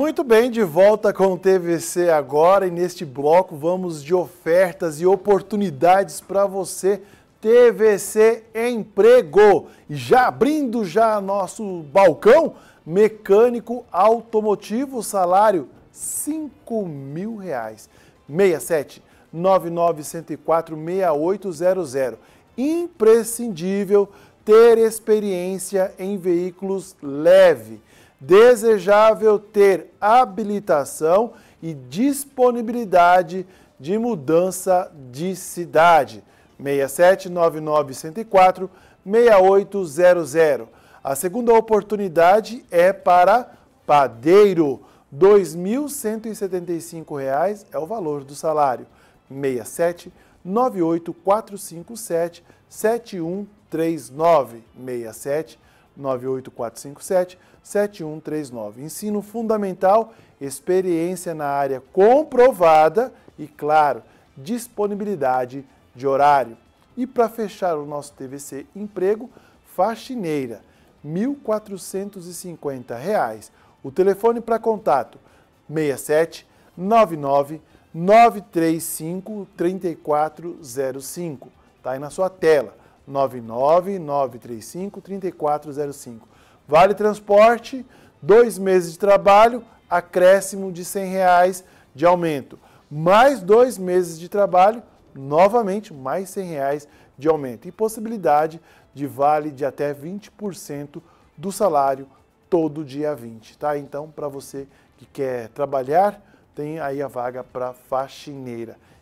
Muito bem, de volta com o TVC agora e neste bloco vamos de ofertas e oportunidades para você, TVC Emprego. E já abrindo já nosso balcão, mecânico automotivo, salário 5 mil reais. 67 9904 6800. Imprescindível ter experiência em veículos leve desejável ter habilitação e disponibilidade de mudança de cidade. 679904 6800. A segunda oportunidade é para padeiro. R$ 2.175 é o valor do salário. 67 98457 7139 67 98457 7139. Ensino fundamental, experiência na área comprovada e, claro, disponibilidade de horário. E para fechar o nosso TVC Emprego, faxineira, R$ 1.450. O telefone para contato 67 99 935 3405. Está aí na sua tela. 99935 3405. Vale transporte, dois meses de trabalho, acréscimo de R$ reais de aumento. Mais dois meses de trabalho, novamente mais R$ reais de aumento. E possibilidade de vale de até 20% do salário todo dia 20, tá? Então, para você que quer trabalhar, tem aí a vaga para faxineira.